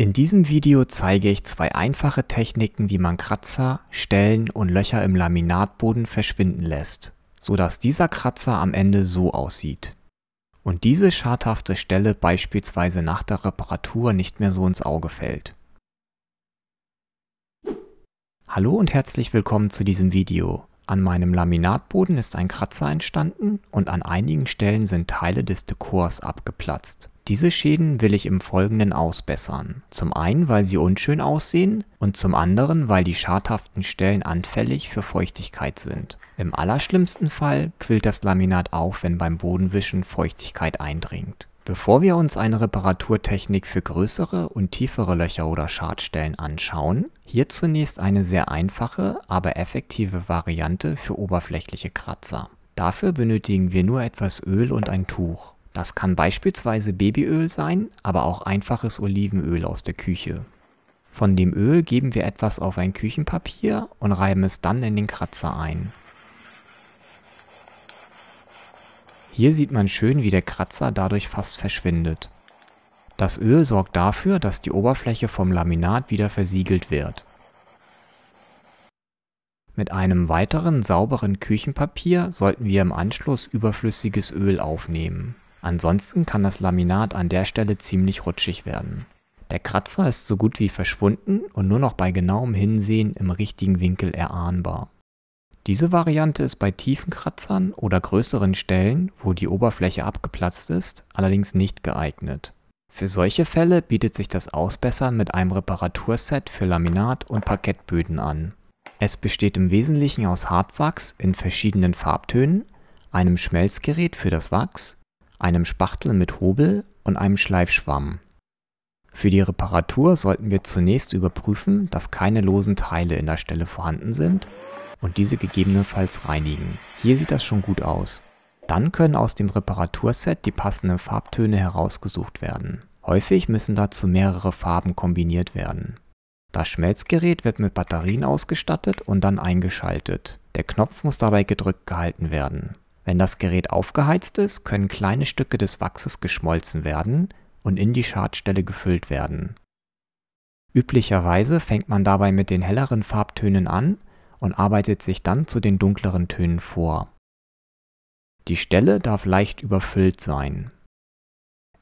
In diesem Video zeige ich zwei einfache Techniken, wie man Kratzer, Stellen und Löcher im Laminatboden verschwinden lässt, sodass dieser Kratzer am Ende so aussieht. Und diese schadhafte Stelle beispielsweise nach der Reparatur nicht mehr so ins Auge fällt. Hallo und herzlich willkommen zu diesem Video. An meinem Laminatboden ist ein Kratzer entstanden und an einigen Stellen sind Teile des Dekors abgeplatzt. Diese Schäden will ich im Folgenden ausbessern. Zum einen, weil sie unschön aussehen und zum anderen, weil die schadhaften Stellen anfällig für Feuchtigkeit sind. Im allerschlimmsten Fall quillt das Laminat auf, wenn beim Bodenwischen Feuchtigkeit eindringt. Bevor wir uns eine Reparaturtechnik für größere und tiefere Löcher oder Schadstellen anschauen, hier zunächst eine sehr einfache, aber effektive Variante für oberflächliche Kratzer. Dafür benötigen wir nur etwas Öl und ein Tuch. Das kann beispielsweise Babyöl sein, aber auch einfaches Olivenöl aus der Küche. Von dem Öl geben wir etwas auf ein Küchenpapier und reiben es dann in den Kratzer ein. Hier sieht man schön, wie der Kratzer dadurch fast verschwindet. Das Öl sorgt dafür, dass die Oberfläche vom Laminat wieder versiegelt wird. Mit einem weiteren sauberen Küchenpapier sollten wir im Anschluss überflüssiges Öl aufnehmen. Ansonsten kann das Laminat an der Stelle ziemlich rutschig werden. Der Kratzer ist so gut wie verschwunden und nur noch bei genauem Hinsehen im richtigen Winkel erahnbar. Diese Variante ist bei tiefen Kratzern oder größeren Stellen, wo die Oberfläche abgeplatzt ist, allerdings nicht geeignet. Für solche Fälle bietet sich das Ausbessern mit einem Reparaturset für Laminat- und Parkettböden an. Es besteht im Wesentlichen aus Hartwachs in verschiedenen Farbtönen, einem Schmelzgerät für das Wachs, einem Spachtel mit Hobel und einem Schleifschwamm. Für die Reparatur sollten wir zunächst überprüfen, dass keine losen Teile in der Stelle vorhanden sind und diese gegebenenfalls reinigen. Hier sieht das schon gut aus. Dann können aus dem Reparaturset die passenden Farbtöne herausgesucht werden. Häufig müssen dazu mehrere Farben kombiniert werden. Das Schmelzgerät wird mit Batterien ausgestattet und dann eingeschaltet. Der Knopf muss dabei gedrückt gehalten werden. Wenn das Gerät aufgeheizt ist, können kleine Stücke des Wachses geschmolzen werden, und in die Schadstelle gefüllt werden. Üblicherweise fängt man dabei mit den helleren Farbtönen an und arbeitet sich dann zu den dunkleren Tönen vor. Die Stelle darf leicht überfüllt sein.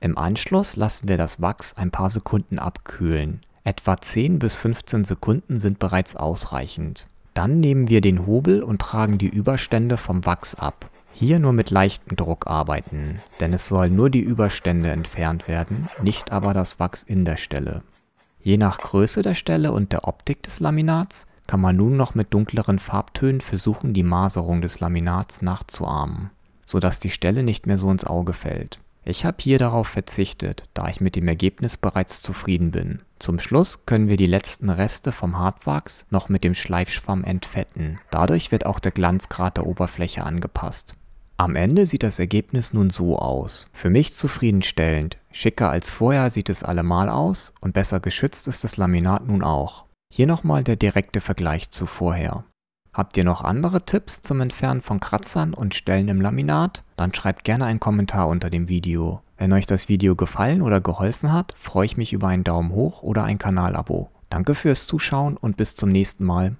Im Anschluss lassen wir das Wachs ein paar Sekunden abkühlen. Etwa 10 bis 15 Sekunden sind bereits ausreichend. Dann nehmen wir den Hobel und tragen die Überstände vom Wachs ab. Hier nur mit leichtem Druck arbeiten, denn es sollen nur die Überstände entfernt werden, nicht aber das Wachs in der Stelle. Je nach Größe der Stelle und der Optik des Laminats kann man nun noch mit dunkleren Farbtönen versuchen, die Maserung des Laminats nachzuahmen, sodass die Stelle nicht mehr so ins Auge fällt. Ich habe hier darauf verzichtet, da ich mit dem Ergebnis bereits zufrieden bin. Zum Schluss können wir die letzten Reste vom Hartwachs noch mit dem Schleifschwamm entfetten. Dadurch wird auch der Glanzgrad der Oberfläche angepasst. Am Ende sieht das Ergebnis nun so aus. Für mich zufriedenstellend, schicker als vorher sieht es allemal aus und besser geschützt ist das Laminat nun auch. Hier nochmal der direkte Vergleich zu vorher. Habt ihr noch andere Tipps zum Entfernen von Kratzern und Stellen im Laminat? Dann schreibt gerne einen Kommentar unter dem Video. Wenn euch das Video gefallen oder geholfen hat, freue ich mich über einen Daumen hoch oder ein Kanalabo. Danke fürs Zuschauen und bis zum nächsten Mal.